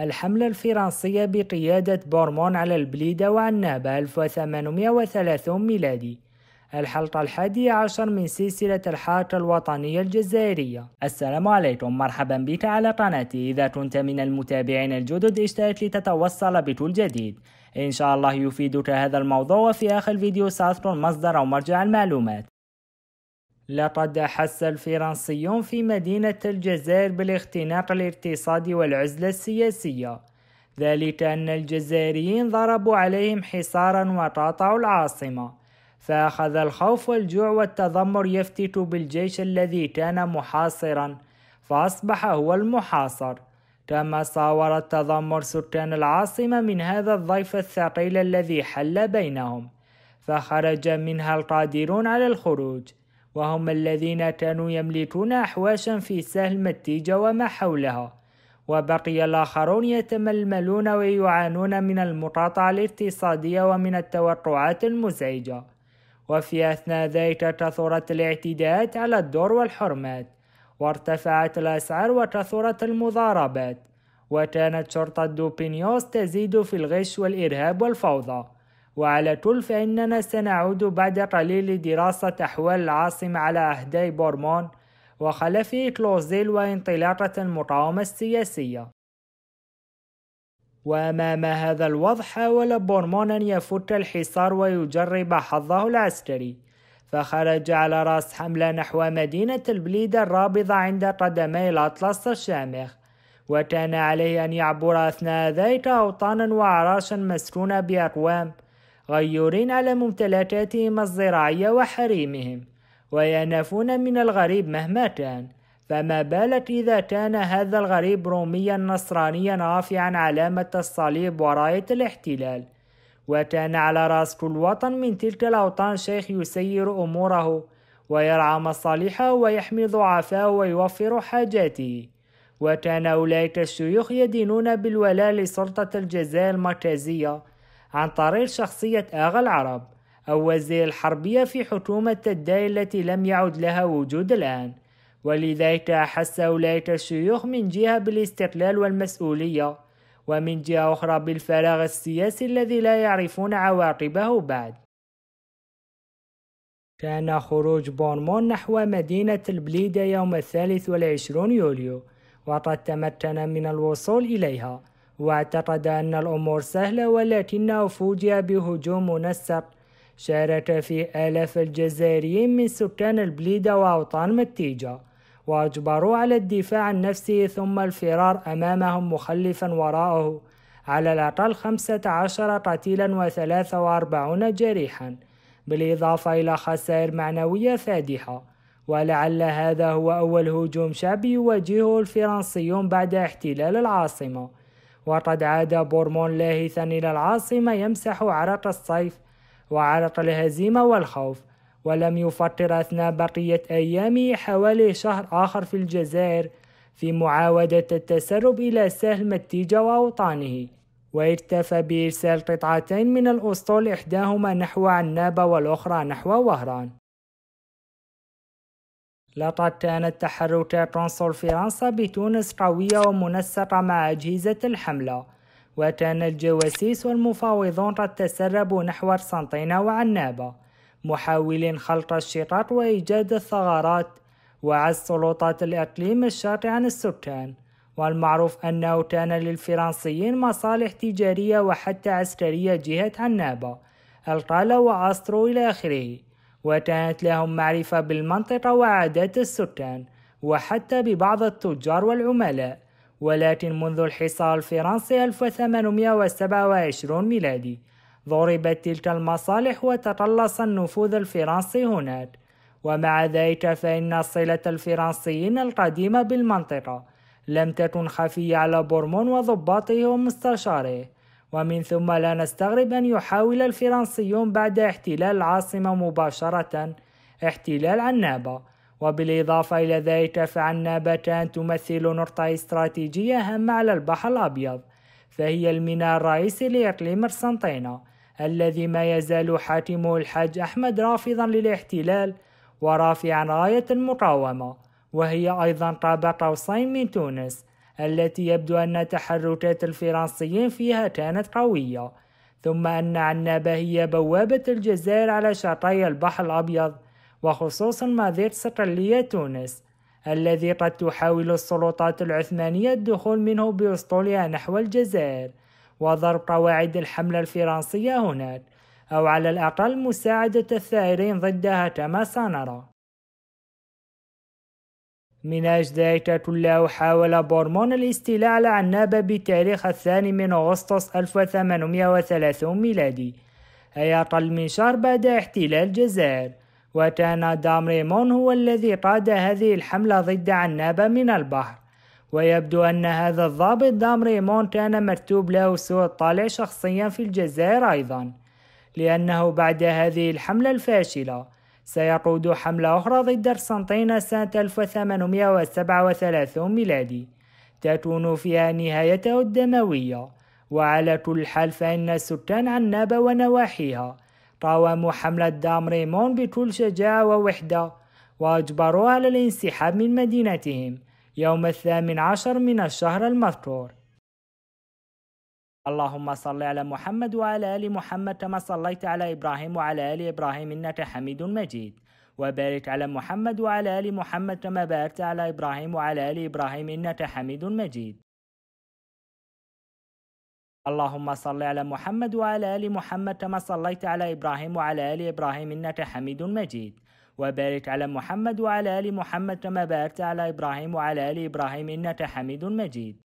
الحملة الفرنسية بقيادة بورمون على البليدة وعنابة 1830 ميلادي الحلقة الحادية عشر من سلسلة الحركة الوطنية الجزائرية السلام عليكم مرحبا بك على قناتي إذا كنت من المتابعين الجدد اشترك لتتوصل بكل جديد إن شاء الله يفيدك هذا الموضوع وفي آخر الفيديو سأذكر مصدر أو مرجع المعلومات لقد أحس الفرنسيون في مدينة الجزائر بالاختناق الاقتصادي والعزلة السياسية ذلك أن الجزائريين ضربوا عليهم حصارا وقاطعوا العاصمة فأخذ الخوف والجوع والتذمر يفتت بالجيش الذي كان محاصرا فأصبح هو المحاصر كما صاور التذمر سكان العاصمة من هذا الضيف الثقيل الذي حل بينهم فخرج منها القادرون على الخروج وهم الذين كانوا يملكون أحواشا في سهل متيجة وما حولها وبقي الآخرون يتململون ويعانون من المقاطعة الاقتصادية ومن التوقعات المزعجة وفي أثناء ذلك كثرت الاعتداءات على الدور والحرمات وارتفعت الأسعار وكثرت المضاربات وكانت شرطة دوبينيوس تزيد في الغش والإرهاب والفوضى وعلى طول فإننا سنعود بعد قليل دراسة أحوال العاصمة على أهداء بورمون وخلفه كلوزيل وانطلاقة المقاومة السياسية وأمام هذا الوضع حاول بورمون أن يفك الحصار ويجرب حظه العسكري فخرج على رأس حملة نحو مدينة البليد الرابضة عند قدمي الأطلس الشامخ وكان عليه أن يعبر أثناء ذلك أوطانا وعراشا مسكونة بأقوام غيورين على ممتلكاتهم الزراعية وحريمهم وينافون من الغريب مهما كان فما بالك إذا كان هذا الغريب روميا نصرانيا رافعا علامة الصليب وراية الاحتلال وكان على رأس كل وطن من تلك الأوطان شيخ يسير أموره ويرعى مصالحه ويحمي ضعفاه ويوفر حاجاته وكان أولئك الشيوخ يدينون بالولاء لسلطة الجزائر المركزية عن طريق شخصية آغا العرب أو وزير الحربية في حكومة الداي التي لم يعد لها وجود الآن ولذلك أحس أولئك الشيوخ من جهة بالاستقلال والمسؤولية ومن جهة أخرى بالفراغ السياسي الذي لا يعرفون عواقبه بعد كان خروج بورمون نحو مدينة البليدة يوم الثالث والعشرون يوليو وقد تمكن من الوصول إليها واعتقد أن الأمور سهلة ولكنه فوجئ بهجوم منسق شارك فيه آلاف الجزائريين من سكان البليدة وأوطان متيجة وأجبروا على الدفاع عن نفسه ثم الفرار أمامهم مخلفا وراءه على الأقل خمسة عشر قتيلا وثلاثة وأربعون جريحا بالإضافة إلى خسائر معنوية فادحة ولعل هذا هو أول هجوم شعبي يواجهه الفرنسيون بعد احتلال العاصمة وقد عاد بورمون لاهثا إلى العاصمة يمسح عرق الصيف وعرق الهزيمة والخوف ولم يفطر أثناء بقية أيامه حوالي شهر آخر في الجزائر في معاودة التسرب إلى سهل متيجة وأوطانه واكتفى بإرسال قطعتين من الأسطول إحداهما نحو عنابة والأخرى نحو وهران لقد كانت تحركات عنصر فرنسا بتونس قوية ومنسقة مع أجهزة الحملة وكان الجواسيس والمفاوضون قد تسربوا نحو قسنطينة وعنابة محاولين خلق الشقاق وإيجاد الثغرات وعز سلطات الإقليم الشاطئ عن السكان والمعروف أنه كان للفرنسيين مصالح تجارية وحتى عسكرية جهة عنابة القالة وأسترو إلى آخره وكانت لهم معرفة بالمنطقة وعادات السكان وحتى ببعض التجار والعملاء ولكن منذ الحصار الفرنسي 1827 ميلادي ضربت تلك المصالح وتقلص النفوذ الفرنسي هناك ومع ذلك فإن صلة الفرنسيين القديمة بالمنطقة لم تكن خفية على بورمون وضباطه ومستشاريه ومن ثم لا نستغرب أن يحاول الفرنسيون بعد احتلال العاصمة مباشرة احتلال عنابة وبالإضافة إلى ذلك فعنابتان تمثل نقطة استراتيجية هامة على البحر الأبيض فهي الميناء الرئيسي لإقليم قسنطينة الذي ما يزال حاكمه الحاج أحمد رافضا للاحتلال ورافعا راية المقاومة وهي أيضا قاب قوسين من تونس التي يبدو أن تحركات الفرنسيين فيها كانت قوية ثم أن عنابة هي بوابة الجزائر على شاطئ البحر الأبيض وخصوصا مضيق صقلية تونس الذي قد تحاول السلطات العثمانية الدخول منه بأسطولها نحو الجزائر وضرب قواعد الحملة الفرنسية هناك أو على الأقل مساعدة الثائرين ضدها كما سنرى من أجل ذلك كله حاول بورمون الاستيلاء على عنابة بتاريخ الثاني من أغسطس 1830 ميلادي أي أقل من شهر بعد احتلال الجزائر وكان دامريمون هو الذي قاد هذه الحملة ضد عنابة من البحر ويبدو أن هذا الضابط دامريمون كان مكتوب له سوى الطالع شخصيا في الجزائر أيضا لأنه بعد هذه الحملة الفاشلة سيقود حملة أخرى ضد أرسنطين سنة 1837 ميلادي تكون فيها نهايته الدموية وعلى كل حال فإن سكان عناب ونواحيها قاوموا حملة دامريمون بكل شجاعة ووحدة وأجبروا على الانسحاب من مدينتهم يوم الثامن عشر من الشهر المذكور اللهم صل على محمد وعلى ال محمد كما صليت على ابراهيم وعلى ال ابراهيم انك حميد مجيد وبارك على محمد وعلى ال محمد كما باركت على ابراهيم وعلى ال ابراهيم انك حميد مجيد اللهم صل على محمد وعلى ال محمد كما صليت على ابراهيم وعلى ال ابراهيم انك حميد مجيد وبارك على محمد وعلى ال محمد كما باركت على ابراهيم وعلى ال ابراهيم انك حميد مجيد